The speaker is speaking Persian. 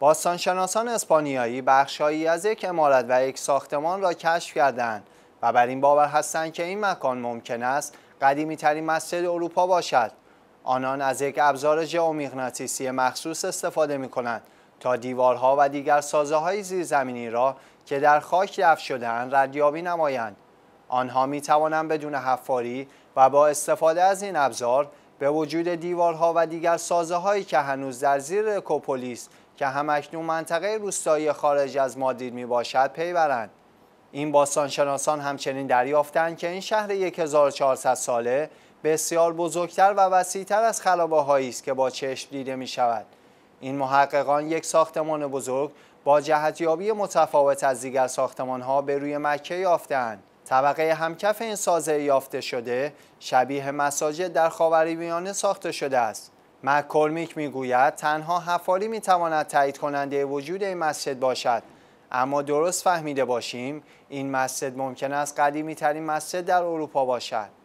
باستانشناسان اسپانیایی بخشهایی از یک امارت و یک ساختمان را کشف کردند و بر این باور هستند که این مکان ممکن است قدیمی ترین مسجد اروپا باشد. آنان از یک ابزار ژئومغناطیسی مخصوص استفاده می کنند تا دیوارها و دیگر سازه های زیرزمینی را که در خاک دفن شدهاند ردیابی نمایند. آنها می توانند بدون حفاری و با استفاده از این ابزار به وجود دیوارها و دیگر سازه هایی که هنوز در زیر کوپولیس که همکنون منطقه روستایی خارج از مادرید می باشد پی برند. این باستانشناسان همچنین دریافتند که این شهر 1400 ساله بسیار بزرگتر و وسیعتر از خلابه است که با چشم دیده می شود. این محققان یک ساختمان بزرگ با جهتیابی متفاوت از دیگر ساختمان ها به روی مکه یافتند. طبقه همکف این سازه یافته شده شبیه مساجد در خاوری میانه ساخته شده است. می میگوید تنها حفاری میتواند تایید کننده وجود این مسجد باشد اما درست فهمیده باشیم این مسجد ممکن است قدیمی ترین مسجد در اروپا باشد